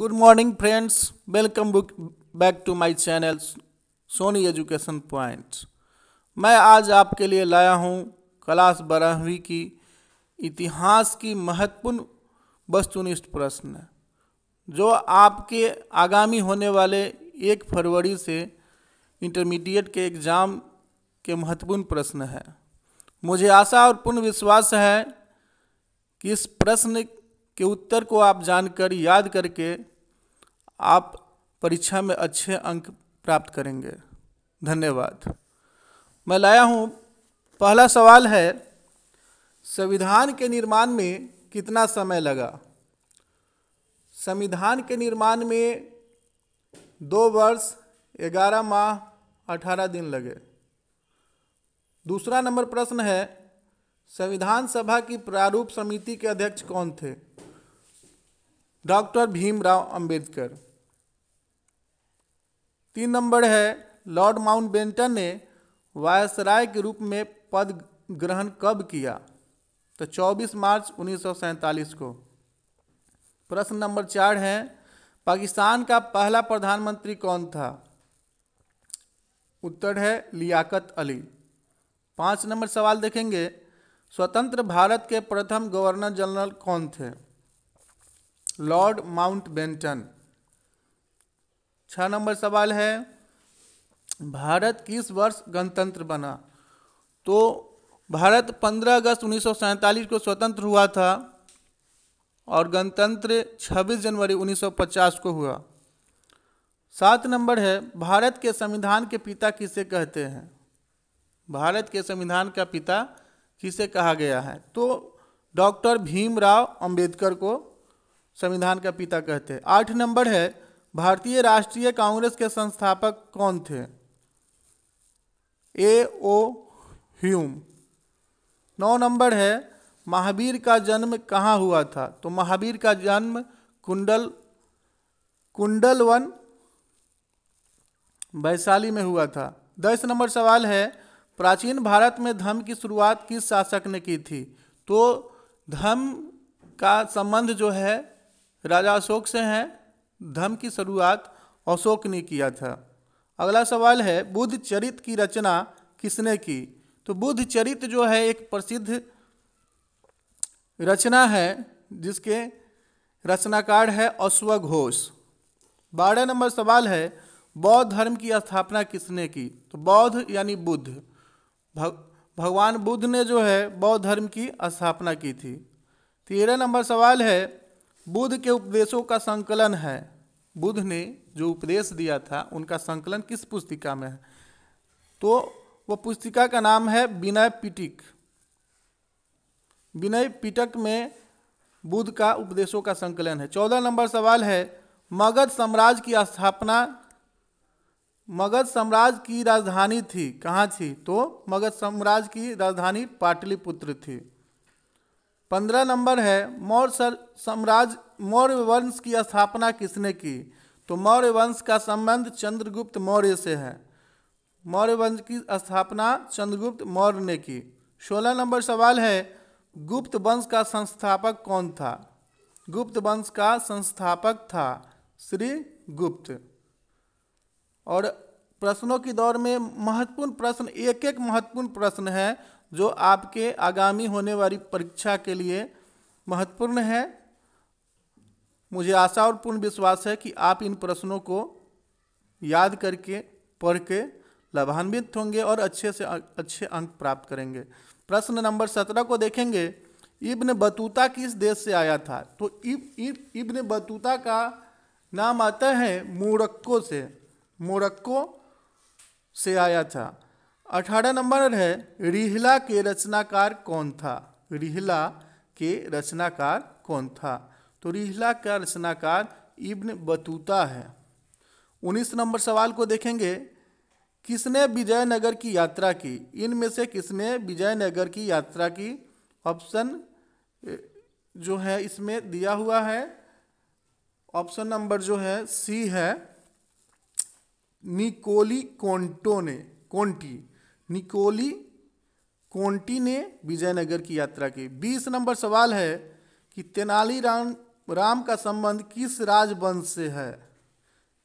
good morning friends welcome book back to my channel Soni Education Points मैं आज आपके लिए लाया हूं क्लास बारहवीं की इतिहास की महत्वपूर्ण वस्तुनिष्ठ प्रश्न जो आपके आगामी होने वाले एक फरवरी से इंटरमीडिएट के एग्ज़ाम के महत्वपूर्ण प्रश्न है मुझे आशा और पूर्ण विश्वास है कि इस प्रश्न के उत्तर को आप जानकर याद करके आप परीक्षा में अच्छे अंक प्राप्त करेंगे धन्यवाद मैं लाया हूँ पहला सवाल है संविधान के निर्माण में कितना समय लगा संविधान के निर्माण में दो वर्ष ग्यारह माह अठारह दिन लगे दूसरा नंबर प्रश्न है संविधान सभा की प्रारूप समिति के अध्यक्ष कौन थे डॉक्टर भीमराव अंबेडकर तीन नंबर है लॉर्ड माउंट ने वायसराय के रूप में पद ग्रहण कब किया तो 24 मार्च उन्नीस को प्रश्न नंबर चार है पाकिस्तान का पहला प्रधानमंत्री कौन था उत्तर है लियाकत अली पाँच नंबर सवाल देखेंगे स्वतंत्र भारत के प्रथम गवर्नर जनरल कौन थे लॉर्ड माउंट बेंटन छः नंबर सवाल है भारत किस वर्ष गणतंत्र बना तो भारत 15 अगस्त उन्नीस को स्वतंत्र हुआ था और गणतंत्र 26 जनवरी 1950 को हुआ सात नंबर है भारत के संविधान के पिता किसे कहते हैं भारत के संविधान का पिता किसे कहा गया है तो डॉक्टर भीमराव अंबेडकर को संविधान का पिता कहते हैं आठ नंबर है भारतीय राष्ट्रीय कांग्रेस के संस्थापक कौन थे ए ओ ह्यूम नौ नंबर है महावीर का जन्म कहाँ हुआ था तो महावीर का जन्म कुंडल कुंडलवन वैशाली में हुआ था दस नंबर सवाल है प्राचीन भारत में धर्म की शुरुआत किस शासक ने की थी तो धर्म का संबंध जो है राजा अशोक से है धर्म की शुरुआत अशोक ने किया था अगला सवाल है बुद्ध चरित की रचना किसने की तो बुद्ध चरित जो है एक प्रसिद्ध रचना है जिसके रचनाकार है अश्वघोष बारह नंबर सवाल है बौद्ध धर्म की स्थापना किसने की तो बौद्ध यानी बुद्ध भग भगवान बुद्ध ने जो है बौद्ध धर्म की स्थापना की थी तेरह नंबर सवाल है बुद्ध के उपदेशों का संकलन है बुद्ध ने जो उपदेश दिया था उनका संकलन किस पुस्तिका में है तो वह पुस्तिका का नाम है विनय पिटिक विनय पिटक में बुद्ध का उपदेशों का संकलन है चौदह नंबर सवाल है मगध साम्राज्य की स्थापना मगध साम्राज्य की राजधानी थी कहाँ थी तो मगध साम्राज्य की राजधानी पाटलिपुत्र थी पंद्रह नंबर है मौर्य साम्राज्य मौर्य वंश की स्थापना किसने की तो मौर्य वंश का संबंध चंद्रगुप्त मौर्य से है मौर्य वंश की स्थापना चंद्रगुप्त मौर्य ने की सोलह नंबर सवाल है गुप्त वंश का संस्थापक कौन था गुप्त वंश का संस्थापक था श्री गुप्त और प्रश्नों की दौर में महत्वपूर्ण प्रश्न एक एक महत्वपूर्ण प्रश्न है जो आपके आगामी होने वाली परीक्षा के लिए महत्वपूर्ण है मुझे आशा और पूर्ण विश्वास है कि आप इन प्रश्नों को याद करके पढ़ के लाभान्वित होंगे और अच्छे से अच्छे अंक प्राप्त करेंगे प्रश्न नंबर सत्रह को देखेंगे इब्न बतूता किस देश से आया था तो इब, इब, इब्न बतूता का नाम आता है मोरक्को से मोरक्को से आया था अठारह नंबर है रिहला के रचनाकार कौन था रिहला के रचनाकार कौन था तो रिहला का रचनाकार इब्न बतूता है उन्नीस नंबर सवाल को देखेंगे किसने विजयनगर की यात्रा की इनमें से किसने विजयनगर की यात्रा की ऑप्शन जो है इसमें दिया हुआ है ऑप्शन नंबर जो है सी है निकोली कोंटो ने कोंटी निकोली कोंटी ने विजयनगर की यात्रा की बीस नंबर सवाल है कि तेनालीराम राम का संबंध किस राजवंश से है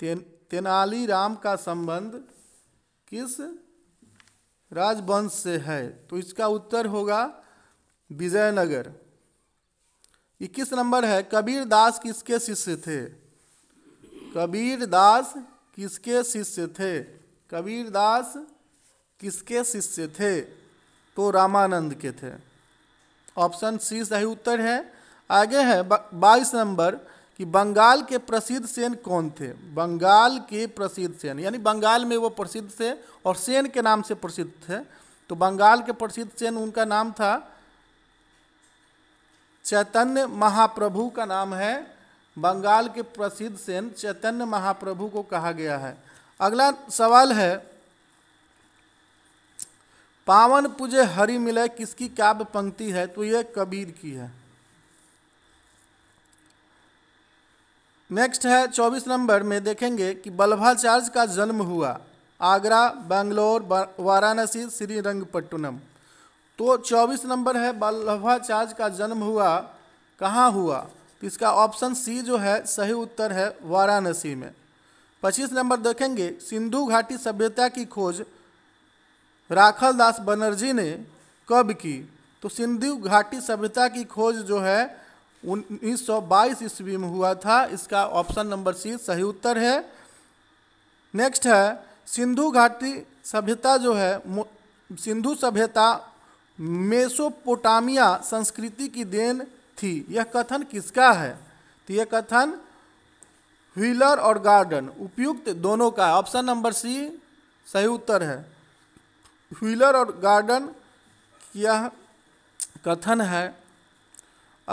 तेनाली तेनालीराम का संबंध किस राजवंश से है तो इसका उत्तर होगा विजयनगर इक्कीस नंबर है कबीर दास किसके शिष्य थे कबीर दास किसके शिष्य थे कबीरदास किसके शिष्य थे तो रामानंद के थे ऑप्शन सी सही उत्तर है आगे है बाईस नंबर कि बंगाल के प्रसिद्ध सेन कौन थे बंगाल के प्रसिद्ध सेन यानी बंगाल में वो प्रसिद्ध थे और सेन के नाम से प्रसिद्ध थे तो बंगाल के प्रसिद्ध सेन उनका नाम था चैतन्य महाप्रभु का नाम है बंगाल के प्रसिद्ध सेन चैतन्य महाप्रभु को कहा गया है अगला सवाल है पावन पूजे हरि मिले किसकी काव्य पंक्ति है तो यह कबीर की है नेक्स्ट है चौबीस नंबर में देखेंगे कि बल्भाचार्य का जन्म हुआ आगरा बेंगलोर वाराणसी श्रीरंगपट्टनम तो चौबीस नंबर है बल्लभाचार्य का जन्म हुआ कहाँ हुआ तो इसका ऑप्शन सी जो है सही उत्तर है वाराणसी में पच्चीस नंबर देखेंगे सिंधु घाटी सभ्यता की खोज राखल दास बनर्जी ने कब की तो सिंधु घाटी सभ्यता की खोज जो है 1922 ईस्वी में हुआ था इसका ऑप्शन नंबर सी सही उत्तर है नेक्स्ट है सिंधु घाटी सभ्यता जो है सिंधु सभ्यता मेसोपोटामिया संस्कृति की देन थी यह कथन किसका है तो यह कथन व्हीलर और गार्डन उपयुक्त दोनों का ऑप्शन नंबर सी सही उत्तर है व्हीलर और गार्डन यह कथन है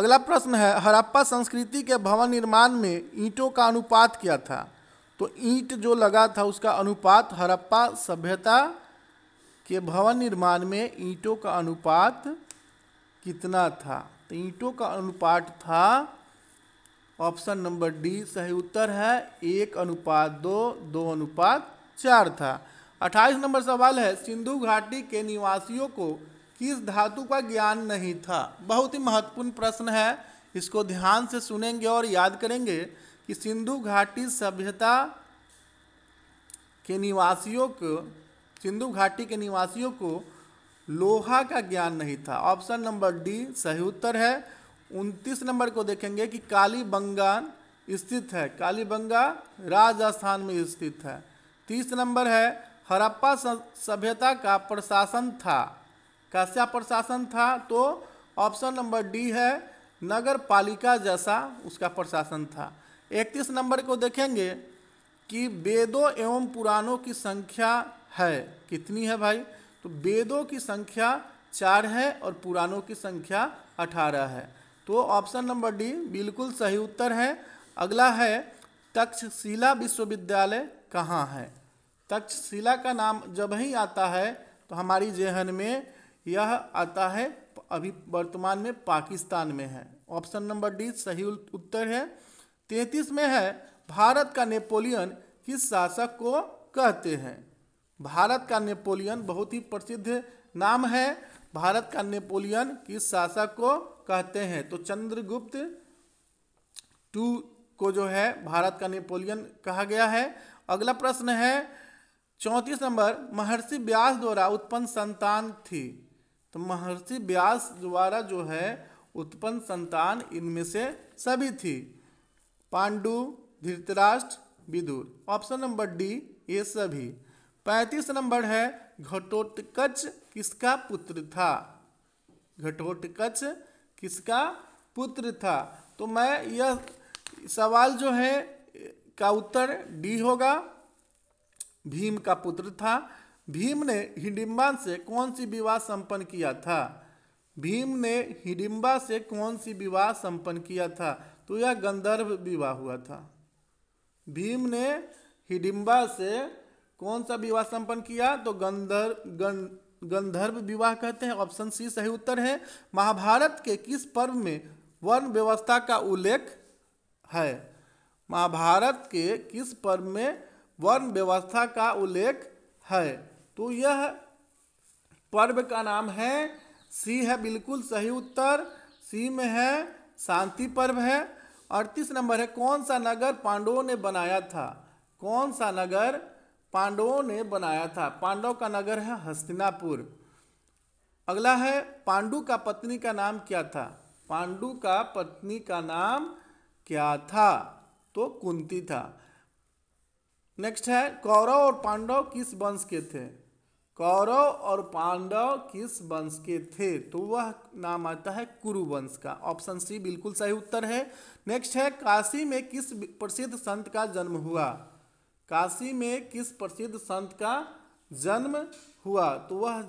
अगला प्रश्न है हरप्पा संस्कृति के भवन निर्माण में ईंटों का अनुपात क्या था तो ईंट जो लगा था उसका अनुपात हरप्पा सभ्यता के भवन निर्माण में ईंटों का अनुपात कितना था तो ईंटों का अनुपात था ऑप्शन नंबर डी सही उत्तर है एक अनुपात दो दो अनुपात चार था अट्ठाईस नंबर सवाल है सिंधु घाटी के निवासियों को किस धातु का ज्ञान नहीं था बहुत ही महत्वपूर्ण प्रश्न है इसको ध्यान से सुनेंगे और याद करेंगे कि सिंधु घाटी सभ्यता के निवासियों को सिंधु घाटी के निवासियों को लोहा का ज्ञान नहीं था ऑप्शन नंबर डी सही उत्तर है उनतीस नंबर को देखेंगे कि कालीबंगा स्थित है कालीबंगा राजस्थान में स्थित है तीस नंबर है हरप्पा सभ्यता का प्रशासन था कैसा प्रशासन था तो ऑप्शन नंबर डी है नगर पालिका जैसा उसका प्रशासन था इकतीस नंबर को देखेंगे कि वेदों एवं पुराणों की संख्या है कितनी है भाई तो वेदों की संख्या चार है और पुराणों की संख्या अठारह है तो ऑप्शन नंबर डी बिल्कुल सही उत्तर है अगला है तक्षशिला विश्वविद्यालय कहाँ है तक्षशिला का नाम जब ही आता है तो हमारी जहन में यह आता है अभी वर्तमान में पाकिस्तान में है ऑप्शन नंबर डी सही उत्तर है तैतीस में है भारत का नेपोलियन किस शासक को कहते हैं भारत का नेपोलियन बहुत ही प्रसिद्ध नाम है भारत का नेपोलियन किस शासक को कहते हैं तो चंद्रगुप्त टू को जो है भारत का नेपोलियन कहा गया है अगला प्रश्न है चौंतीस नंबर महर्षि व्यास द्वारा उत्पन्न संतान थी तो महर्षि व्यास द्वारा जो है उत्पन्न संतान इनमें से सभी थी Pandu Dhritarashtra Vidur option number D ये सभी पैंतीस नंबर है घटोटक किसका पुत्र था घटोटक किसका पुत्र था तो मैं यह सवाल जो है का उत्तर डी होगा भीम का पुत्र था भीम ने हिडिम्बा से कौन सी विवाह संपन्न किया था भीम ने हिडिम्बा से कौन सी विवाह संपन्न किया था तो यह गंधर्व विवाह हुआ था भीम ने हिडिम्बा से कौन सा विवाह संपन्न किया तो गंधर्व गं, गंधर्व विवाह कहते हैं ऑप्शन सी सही उत्तर है महाभारत के किस पर्व में वर्ण व्यवस्था का उल्लेख है महाभारत के किस पर्व में वर्ण व्यवस्था का उल्लेख है तो यह पर्व का नाम है सी है बिल्कुल सही उत्तर सी में है शांति पर्व है अड़तीस नंबर है कौन सा नगर पांडवों ने बनाया था कौन सा नगर पांडवों ने बनाया था पांडव का नगर है हस्तिनापुर अगला है पांडु का पत्नी का नाम क्या था पांडु का पत्नी का नाम क्या था तो कुंती था नेक्स्ट है कौरव और पांडव किस वंश के थे कौरव और पांडव किस वंश के थे तो वह नाम आता है कुरु वंश का ऑप्शन सी बिल्कुल सही उत्तर है नेक्स्ट है काशी में किस प्रसिद्ध संत का जन्म हुआ काशी में किस प्रसिद्ध संत का जन्म हुआ तो वह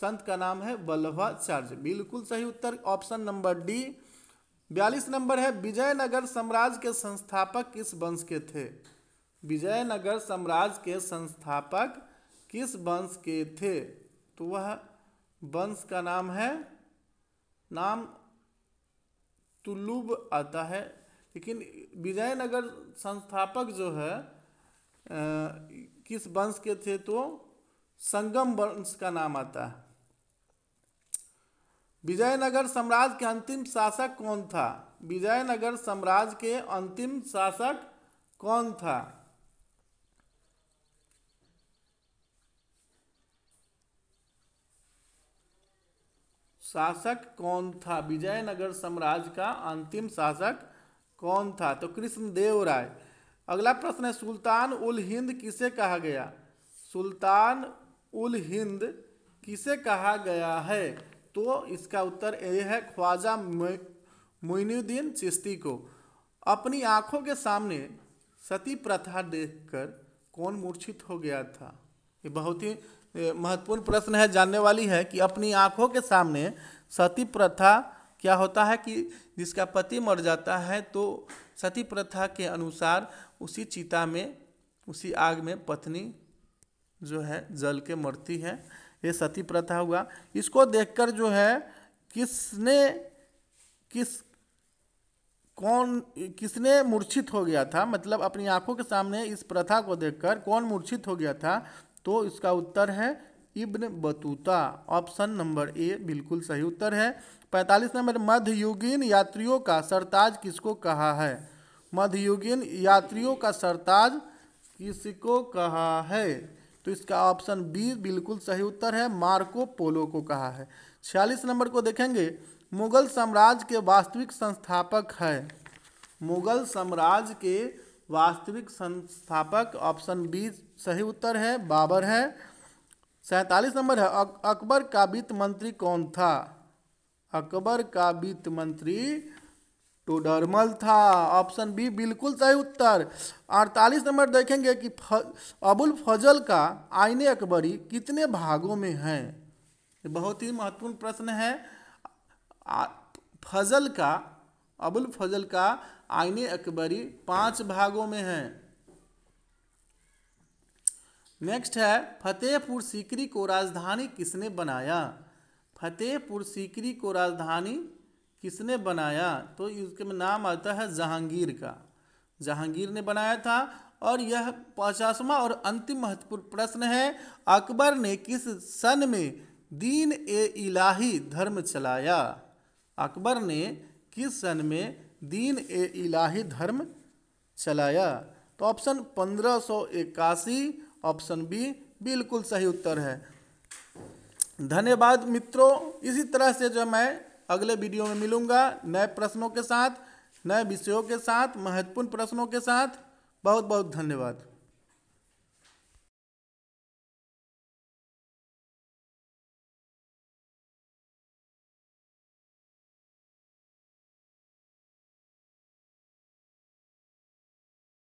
संत का नाम है वल्लभाचार्य बिल्कुल सही उत्तर ऑप्शन नंबर डी बयालीस नंबर है विजयनगर साम्राज्य के संस्थापक किस वंश के थे विजयनगर साम्राज्य के संस्थापक किस वंश के थे तो वह वंश का नाम है नाम तुल्लुब आता है लेकिन विजयनगर संस्थापक जो है किस वंश के थे तो संगम वंश का नाम आता है विजयनगर साम्राज्य के अंतिम शासक कौन था विजयनगर साम्राज्य के अंतिम शासक कौन था शासक कौन था विजयनगर साम्राज्य का अंतिम शासक कौन था तो कृष्णदेव राय अगला प्रश्न है सुल्तान उल हिंद किसे कहा गया सुल्तान उल हिंद किसे कहा गया है तो इसका उत्तर ये है ख्वाजा मोइनुद्दीन चिश्ती को अपनी आंखों के सामने सती प्रथा देखकर कौन मूर्छित हो गया था ये बहुत ही महत्वपूर्ण प्रश्न है जानने वाली है कि अपनी आंखों के सामने सती प्रथा क्या होता है कि जिसका पति मर जाता है तो सती प्रथा के अनुसार उसी चिता में उसी आग में पत्नी जो है जल के मरती है ये सती प्रथा हुआ इसको देखकर जो है किसने किस कौन किसने मूर्छित हो गया था मतलब अपनी आंखों के सामने इस प्रथा को देखकर कौन मूर्छित हो गया था तो इसका उत्तर है Ibn Battuta option number A बिल्कुल सही उत्तर है पैंतालीस नंबर मध्ययुगीन यात्रियों का सरताज किसको कहा है मध्ययुगीन यात्रियों का सरताज किसको कहा है तो इसका ऑप्शन बी बिल्कुल सही उत्तर है मार्को पोलो को कहा है छियालीस नंबर को देखेंगे मुगल साम्राज्य के वास्तविक संस्थापक है मुगल साम्राज्य के वास्तविक संस्थापक ऑप्शन बी सही उत्तर है बाबर है सैतालीस नंबर है अकबर का वित्त मंत्री कौन था अकबर का वित्त मंत्री टोडरमल था ऑप्शन बी बिल्कुल सही उत्तर अड़तालीस नंबर देखेंगे कि फ, अबुल फजल का आईने अकबरी कितने भागों में है बहुत ही महत्वपूर्ण प्रश्न है फजल का अबुल फजल का आईने अकबरी पांच भागों में है नेक्स्ट है फतेहपुर सीकरी को राजधानी किसने बनाया फतेहपुर सीकरी को राजधानी किसने बनाया तो इसके में नाम आता है जहांगीर का जहांगीर ने बनाया था और यह पचासवा और अंतिम महत्वपूर्ण प्रश्न है अकबर ने किस सन में दीन ए इलाही धर्म चलाया अकबर ने किस सन में दीन ए इलाही धर्म चलाया तो ऑप्शन पंद्रह सौ इक्यासी ऑप्शन बी बिल्कुल सही उत्तर है धन्यवाद मित्रों इसी तरह से जो मैं अगले वीडियो में मिलूंगा नए प्रश्नों के साथ नए विषयों के साथ महत्वपूर्ण प्रश्नों के साथ बहुत बहुत धन्यवाद